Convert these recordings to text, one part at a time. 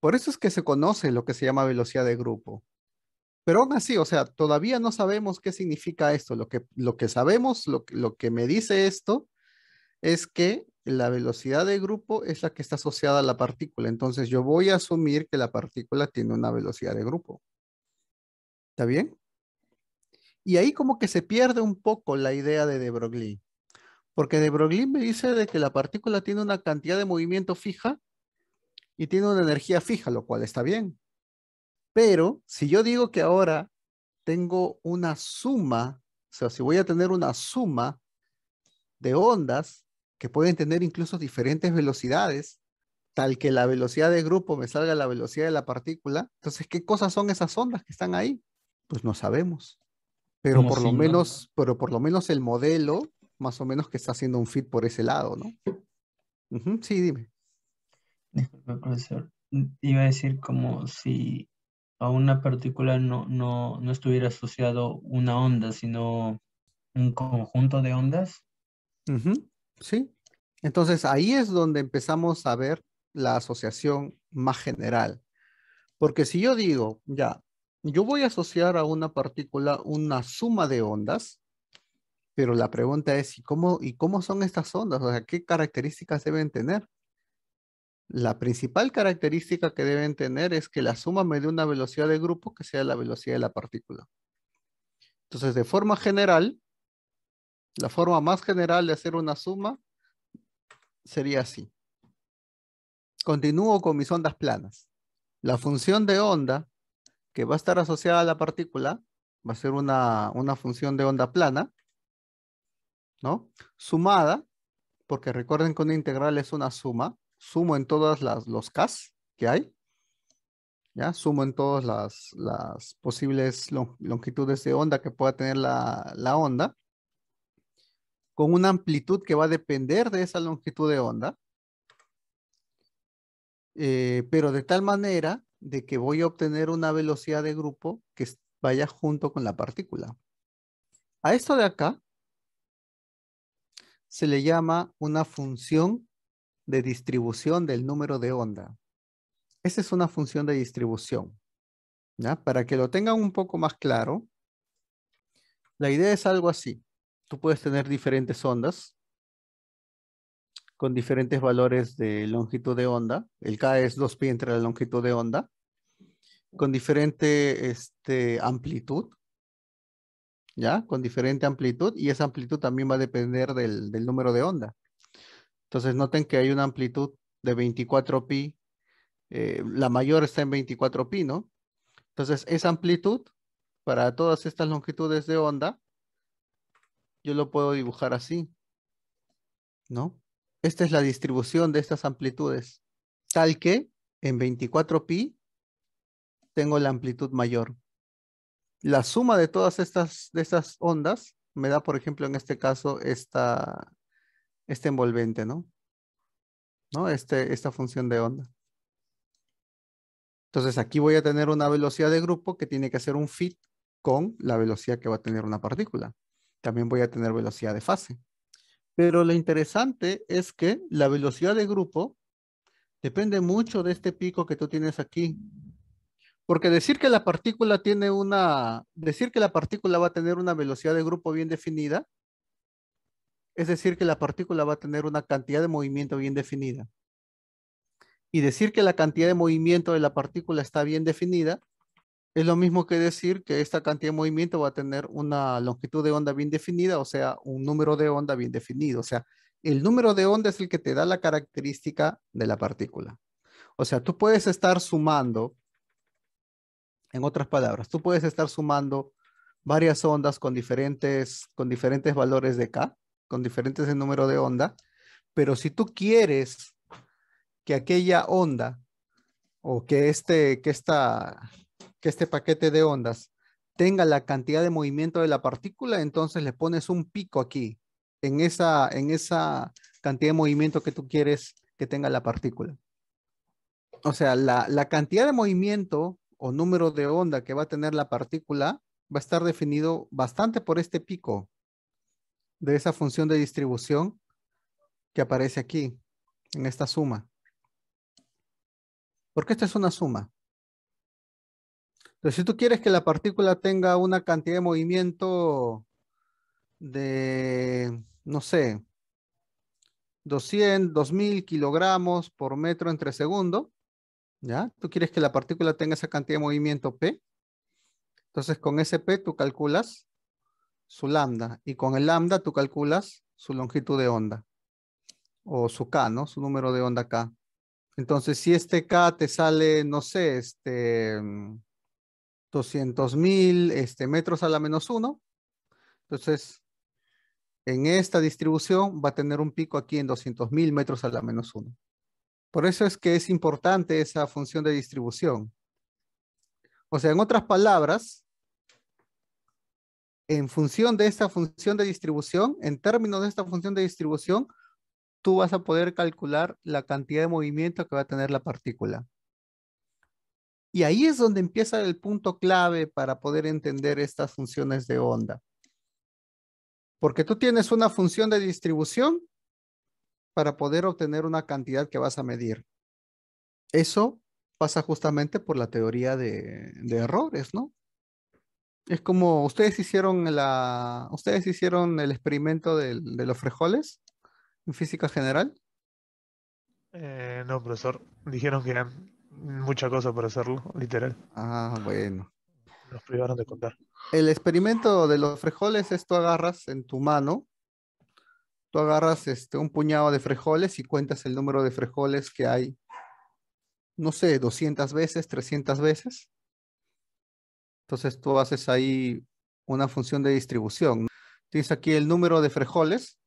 Por eso es que se conoce lo que se llama velocidad de grupo. Pero aún así, o sea, todavía no sabemos qué significa esto. Lo que, lo que sabemos, lo, lo que me dice esto, es que la velocidad de grupo es la que está asociada a la partícula. Entonces yo voy a asumir que la partícula tiene una velocidad de grupo. ¿Está bien? Y ahí como que se pierde un poco la idea de de Broglie. Porque de Broglie me dice de que la partícula tiene una cantidad de movimiento fija y tiene una energía fija, lo cual está bien. Pero si yo digo que ahora tengo una suma, o sea, si voy a tener una suma de ondas que pueden tener incluso diferentes velocidades, tal que la velocidad de grupo me salga la velocidad de la partícula, entonces, ¿qué cosas son esas ondas que están ahí? Pues no sabemos. Pero por lo menos, pero por lo menos el modelo, más o menos que está haciendo un fit por ese lado, ¿no? sí, dime. Disculpe, profesor. Iba a decir como si a una partícula no, estuviera asociado una onda, sino un conjunto de ondas. Sí. Entonces ahí es donde empezamos a ver la asociación más general. Porque si yo digo, ya, yo voy a asociar a una partícula una suma de ondas, pero la pregunta es, ¿y cómo, y cómo son estas ondas? O sea, ¿qué características deben tener? La principal característica que deben tener es que la suma me dé una velocidad de grupo que sea la velocidad de la partícula. Entonces, de forma general, la forma más general de hacer una suma sería así. Continúo con mis ondas planas. La función de onda que va a estar asociada a la partícula va a ser una, función de onda plana, ¿no? Sumada, porque recuerden que una integral es una suma, sumo en todas las los CAS que hay, ¿ya? Sumo en todas las, posibles longitudes de onda que pueda tener la, onda, con una amplitud que va a depender de esa longitud de onda, eh, pero de tal manera de que voy a obtener una velocidad de grupo que vaya junto con la partícula. A esto de acá se le llama una función de distribución del número de onda. Esa es una función de distribución. ¿ya? Para que lo tengan un poco más claro, la idea es algo así. Tú puedes tener diferentes ondas con diferentes valores de longitud de onda. El K es 2pi entre la longitud de onda. Con diferente este, amplitud. ¿Ya? Con diferente amplitud. Y esa amplitud también va a depender del, del número de onda. Entonces noten que hay una amplitud de 24 pi, eh, la mayor está en 24 pi, ¿no? Entonces esa amplitud para todas estas longitudes de onda, yo lo puedo dibujar así, ¿no? Esta es la distribución de estas amplitudes, tal que en 24 pi tengo la amplitud mayor. La suma de todas estas de estas ondas me da, por ejemplo, en este caso, esta, este envolvente, ¿no? ¿No? Este, esta función de onda. Entonces aquí voy a tener una velocidad de grupo que tiene que hacer un fit con la velocidad que va a tener una partícula. También voy a tener velocidad de fase. Pero lo interesante es que la velocidad de grupo depende mucho de este pico que tú tienes aquí. Porque decir que la partícula tiene una, decir que la partícula va a tener una velocidad de grupo bien definida, es decir, que la partícula va a tener una cantidad de movimiento bien definida. Y decir que la cantidad de movimiento de la partícula está bien definida es lo mismo que decir que esta cantidad de movimiento va a tener una longitud de onda bien definida, o sea, un número de onda bien definido. O sea, el número de onda es el que te da la característica de la partícula. O sea, tú puedes estar sumando, en otras palabras, tú puedes estar sumando varias ondas con diferentes, con diferentes valores de K con diferentes en número de onda, pero si tú quieres que aquella onda o que este, que que este paquete de ondas tenga la cantidad de movimiento de la partícula, entonces le pones un pico aquí, en esa, en esa cantidad de movimiento que tú quieres que tenga la partícula. O sea, la cantidad de movimiento o número de onda que va a tener la partícula va a estar definido bastante por este pico, de esa función de distribución que aparece aquí, en esta suma. Porque esta es una suma. Entonces, si tú quieres que la partícula tenga una cantidad de movimiento de, no sé, 200, 2000 kilogramos por metro entre segundo, ¿ya? Tú quieres que la partícula tenga esa cantidad de movimiento P. Entonces, con ese P tú calculas su lambda y con el lambda tú calculas su longitud de onda o su K, ¿no? Su número de onda K. Entonces, si este K te sale, no sé, este, 200.000 este, metros a la menos 1, entonces en esta distribución va a tener un pico aquí en 200.000 metros a la menos 1. Por eso es que es importante esa función de distribución. O sea, en otras palabras, en función de esta función de distribución, en términos de esta función de distribución, tú vas a poder calcular la cantidad de movimiento que va a tener la partícula. Y ahí es donde empieza el punto clave para poder entender estas funciones de onda. Porque tú tienes una función de distribución para poder obtener una cantidad que vas a medir. Eso pasa justamente por la teoría de, de errores, ¿no? Es como, ¿ustedes hicieron la. ¿Ustedes hicieron el experimento de, los frijoles en física general? Eh, no, profesor. Dijeron que eran mucha cosa para hacerlo, literal. Ah, bueno. Nos privaron de contar. El experimento de los frijoles es tú agarras en tu mano, tú agarras este, un puñado de frijoles y cuentas el número de frejoles que hay, no sé, 200 veces, 300 veces entonces tú haces ahí una función de distribución. Tienes aquí el número de frejoles.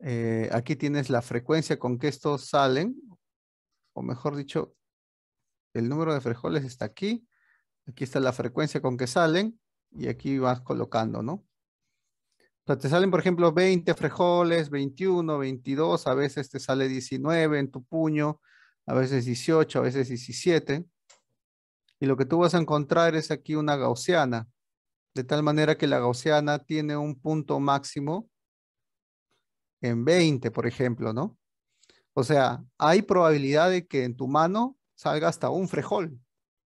Eh, aquí tienes la frecuencia con que estos salen. O mejor dicho, el número de frejoles está aquí. Aquí está la frecuencia con que salen. Y aquí vas colocando, ¿no? Entonces te salen, por ejemplo, 20 frejoles, 21, 22, a veces te sale 19 en tu puño, a veces 18, a veces 17. Y lo que tú vas a encontrar es aquí una gaussiana, de tal manera que la gaussiana tiene un punto máximo en 20, por ejemplo, ¿no? O sea, hay probabilidad de que en tu mano salga hasta un frejol,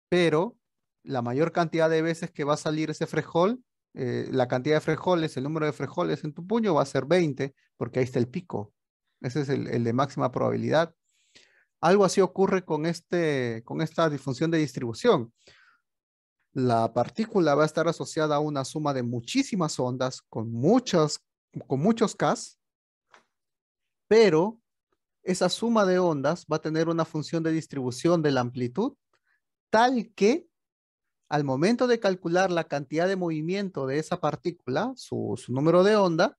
pero la mayor cantidad de veces que va a salir ese frejol, eh, la cantidad de frejoles, el número de frejoles en tu puño va a ser 20, porque ahí está el pico. Ese es el, el de máxima probabilidad. Algo así ocurre con, este, con esta función de distribución. La partícula va a estar asociada a una suma de muchísimas ondas con, con muchos K. pero esa suma de ondas va a tener una función de distribución de la amplitud tal que al momento de calcular la cantidad de movimiento de esa partícula, su, número de onda,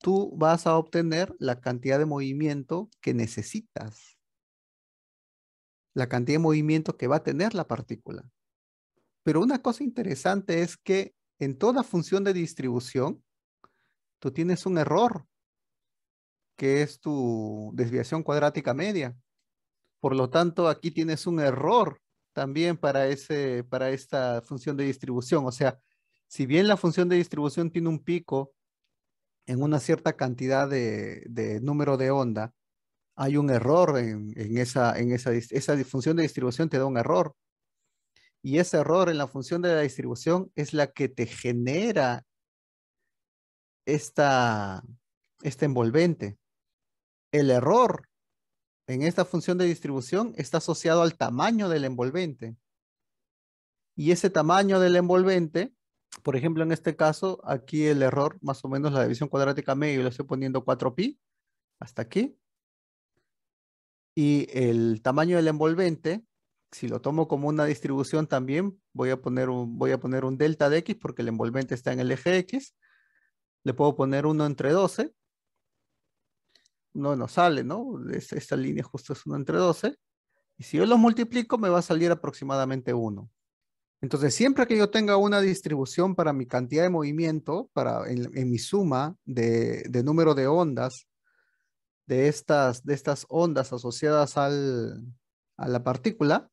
tú vas a obtener la cantidad de movimiento que necesitas la cantidad de movimiento que va a tener la partícula. Pero una cosa interesante es que en toda función de distribución, tú tienes un error, que es tu desviación cuadrática media. Por lo tanto, aquí tienes un error también para, ese, para esta función de distribución. O sea, si bien la función de distribución tiene un pico en una cierta cantidad de, de número de onda, hay un error en, esa, función de distribución te da un error. Y ese error en la función de la distribución es la que te genera esta, este envolvente. El error en esta función de distribución está asociado al tamaño del envolvente. Y ese tamaño del envolvente, por ejemplo, en este caso, aquí el error, más o menos la división cuadrática medio, lo estoy poniendo 4pi, hasta aquí. Y el tamaño del envolvente, si lo tomo como una distribución también, voy a poner un, voy a poner un delta de X porque el envolvente está en el eje X. Le puedo poner 1 entre 12. No, nos sale, ¿no? esta línea justo es 1 entre 12. Y si yo los multiplico, me va a salir aproximadamente 1. Entonces, siempre que yo tenga una distribución para mi cantidad de movimiento, para en, mi suma de número de ondas de estas, de estas ondas asociadas al, a la partícula,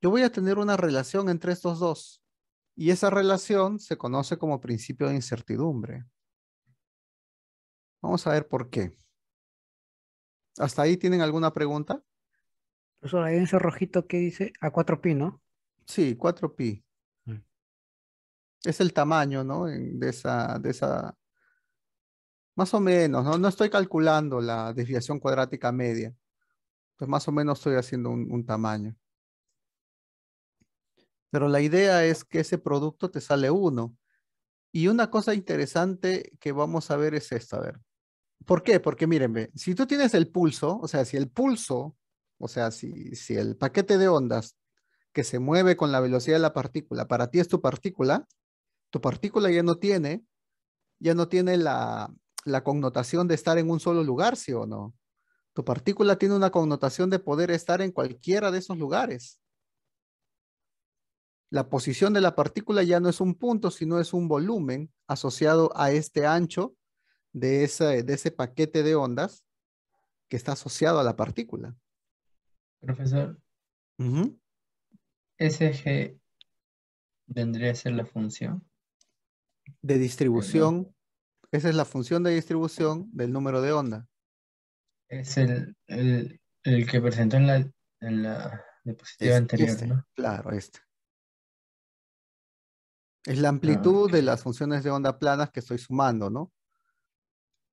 yo voy a tener una relación entre estos dos. Y esa relación se conoce como principio de incertidumbre. Vamos a ver por qué. ¿Hasta ahí tienen alguna pregunta? Eso ahí ese rojito que dice a 4pi, ¿no? Sí, 4pi. Mm. Es el tamaño, ¿no? de, esa, de, esa, más o menos, ¿no? estoy calculando la desviación cuadrática media. Pues más o menos estoy haciendo un, tamaño. Pero la idea es que ese producto te sale uno. Y una cosa interesante que vamos a ver es esta, a ver. ¿Por qué? Porque miren, si tú tienes el pulso, o sea, si el pulso, o sea, si, si el paquete de ondas que se mueve con la velocidad de la partícula, para ti es tu partícula, tu partícula ya no tiene, ya no tiene la, la connotación de estar en un solo lugar, ¿sí o no? Tu partícula tiene una connotación de poder estar en cualquiera de esos lugares. La posición de la partícula ya no es un punto, sino es un volumen asociado a este ancho de ese, de ese paquete de ondas que está asociado a la partícula. Profesor. Ese vendría a ser la función. De distribución esa es la función de distribución del número de onda. Es el, que presentó en la, diapositiva anterior, este, ¿no? Claro, este. Es la ah, amplitud de las funciones de onda planas que estoy sumando, ¿no?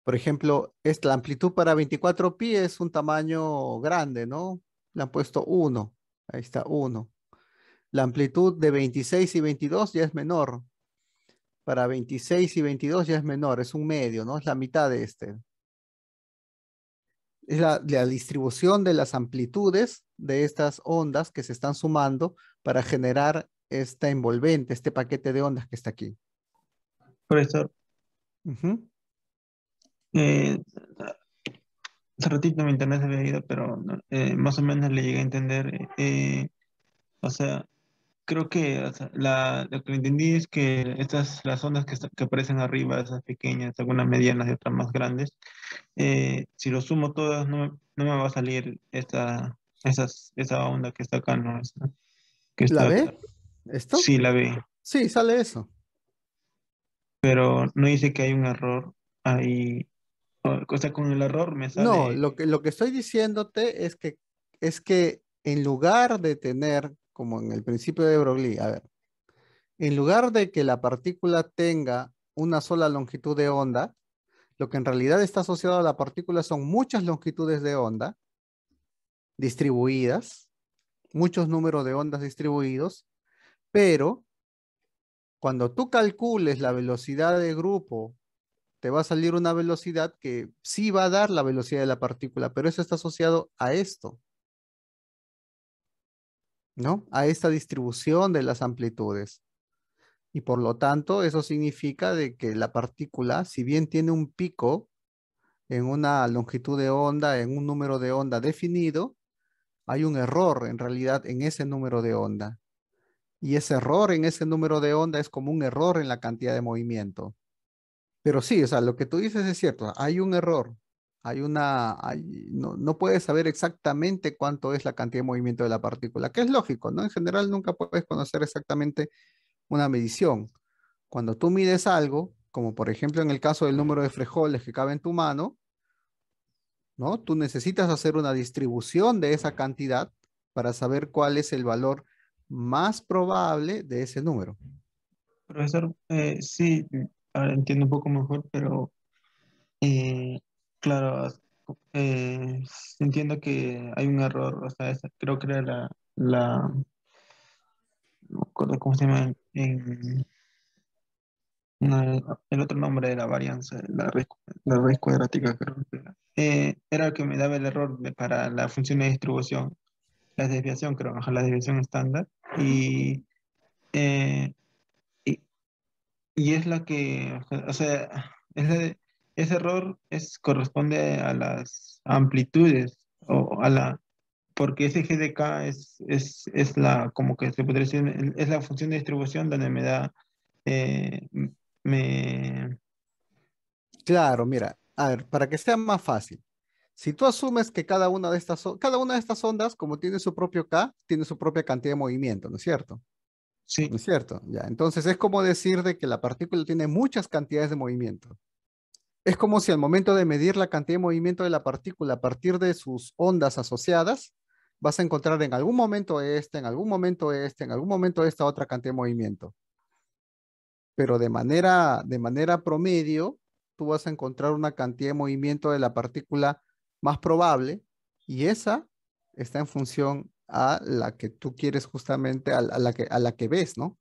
Por ejemplo, esta, la amplitud para 24 pi es un tamaño grande, ¿no? Le han puesto 1. Ahí está 1. La amplitud de 26 y 22 ya es menor para 26 y 22 ya es menor, es un medio, ¿no? Es la mitad de este. Es la, distribución de las amplitudes de estas ondas que se están sumando para generar esta envolvente, este paquete de ondas que está aquí. Profesor. Eh, ratito mi internet se había ido, pero eh, más o menos le llegué a entender. Eh, o sea, creo que lo que entendí es que estas, las ondas que, aparecen arriba, esas pequeñas, algunas medianas y otras más grandes, eh, si lo sumo todas, no, me va a salir esta, esa onda que está acá, ¿no? que ¿La ve? ¿Esto? Sí, la ve. Sí, sale eso. Pero no dice que hay un error ahí. O sea, con el error me sale. No, lo que, lo que estoy diciéndote es que, es que en lugar de tener como en el principio de Broglie, a ver, en lugar de que la partícula tenga una sola longitud de onda, lo que en realidad está asociado a la partícula son muchas longitudes de onda distribuidas, muchos números de ondas distribuidos, pero cuando tú calcules la velocidad de grupo, te va a salir una velocidad que sí va a dar la velocidad de la partícula, pero eso está asociado a esto. ¿no? A esta distribución de las amplitudes. Y por lo tanto, eso significa de que la partícula, si bien tiene un pico en una longitud de onda, en un número de onda definido, hay un error en realidad en ese número de onda. Y ese error en ese número de onda es como un error en la cantidad de movimiento. Pero sí, o sea, lo que tú dices es cierto, hay un error, hay una, no, puedes saber exactamente cuánto es la cantidad de movimiento de la partícula, que es lógico, ¿no? En general nunca puedes conocer exactamente una medición. Cuando tú mides algo, como por ejemplo en el caso del número de frijoles que cabe en tu mano, ¿no? Tú necesitas hacer una distribución de esa cantidad para saber cuál es el valor más probable de ese número. Profesor, eh, sí, ahora entiendo un poco mejor, pero eh, Claro, entiendo eh, que hay un error, o sea, creo que era la, la, no cómo se llama, eh, el otro nombre de la varianza, la raíz, la cuadrática, creo que era. Eh, era que me daba el error para la función de distribución, la desviación, creo, la desviación estándar, y, eh, y, es la que, o sea, es la de, ese error es, corresponde a las amplitudes o a la porque ese GDK es, es, es la como que es la función de distribución donde me da eh, me claro mira a ver para que sea más fácil si tú asumes que cada una de estas cada una de estas ondas como tiene su propio K tiene su propia cantidad de movimiento no es cierto sí no es cierto ya entonces es como decir de que la partícula tiene muchas cantidades de movimiento es como si al momento de medir la cantidad de movimiento de la partícula a partir de sus ondas asociadas, vas a encontrar en algún momento este, en algún momento este, en algún momento esta otra cantidad de movimiento. Pero de manera, de manera promedio, tú vas a encontrar una cantidad de movimiento de la partícula más probable y esa está en función a la que tú quieres justamente, a, la, que, a la que ves, ¿no?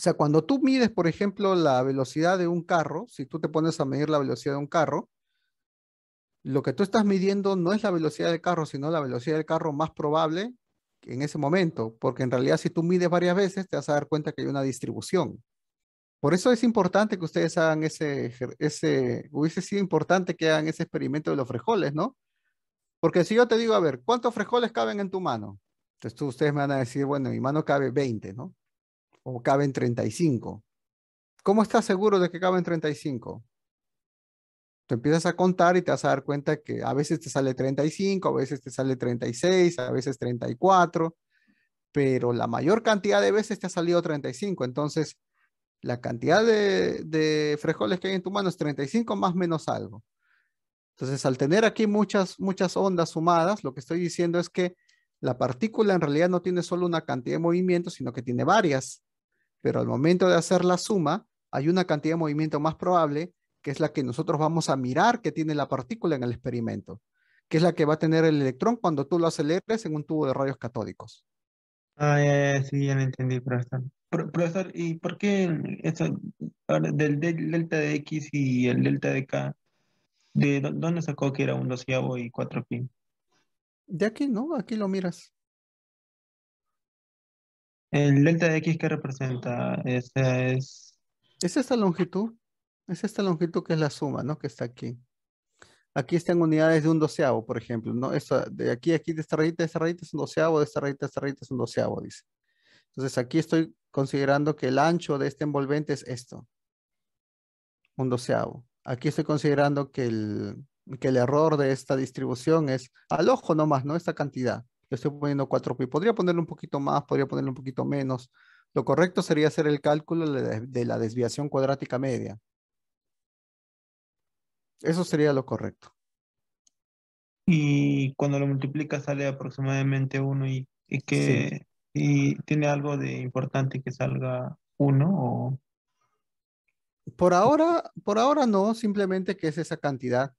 O sea, cuando tú mides, por ejemplo, la velocidad de un carro, si tú te pones a medir la velocidad de un carro, lo que tú estás midiendo no es la velocidad del carro, sino la velocidad del carro más probable en ese momento, porque en realidad si tú mides varias veces te vas a dar cuenta que hay una distribución. Por eso es importante que ustedes hagan ese, ese hubiese sido importante que hagan ese experimento de los frijoles, ¿no? Porque si yo te digo, a ver, ¿cuántos frijoles caben en tu mano? Entonces ustedes me van a decir, bueno, mi mano cabe 20, ¿no? o caben 35. ¿Cómo estás seguro de que caben 35? Tú empiezas a contar y te vas a dar cuenta que a veces te sale 35, a veces te sale 36, a veces 34, pero la mayor cantidad de veces te ha salido 35. Entonces, la cantidad de, de frijoles que hay en tu mano es 35 más menos algo. Entonces, al tener aquí muchas, muchas ondas sumadas, lo que estoy diciendo es que la partícula en realidad no tiene solo una cantidad de movimiento, sino que tiene varias pero al momento de hacer la suma, hay una cantidad de movimiento más probable, que es la que nosotros vamos a mirar que tiene la partícula en el experimento, que es la que va a tener el electrón cuando tú lo aceleres en un tubo de rayos catódicos. Ah, sí, ya lo entendí, profesor. profesor, ¿y por qué eso, del, delta de X y el delta de K, de dónde sacó que era un doceavo y cuatro pi? De aquí, ¿no? Aquí lo miras. El delta de X que representa, esa es... Es esta longitud, es esta longitud que es la suma, ¿no? Que está aquí. Aquí están unidades de un doceavo, por ejemplo, ¿no? Esto de aquí, aquí, de esta rayita, de esta rayita es un doceavo, de esta rayita, de esta rayita es un doceavo, dice. Entonces aquí estoy considerando que el ancho de este envolvente es esto. Un doceavo. Aquí estoy considerando que el, que el error de esta distribución es al ojo nomás, ¿no? Esta cantidad. Yo estoy poniendo 4pi. Podría ponerle un poquito más, podría ponerle un poquito menos. Lo correcto sería hacer el cálculo de la desviación cuadrática media. Eso sería lo correcto. Y cuando lo multiplica sale aproximadamente 1 y, y, que y tiene algo de importante que salga 1 o... Por ahora, por ahora no, simplemente que es esa cantidad.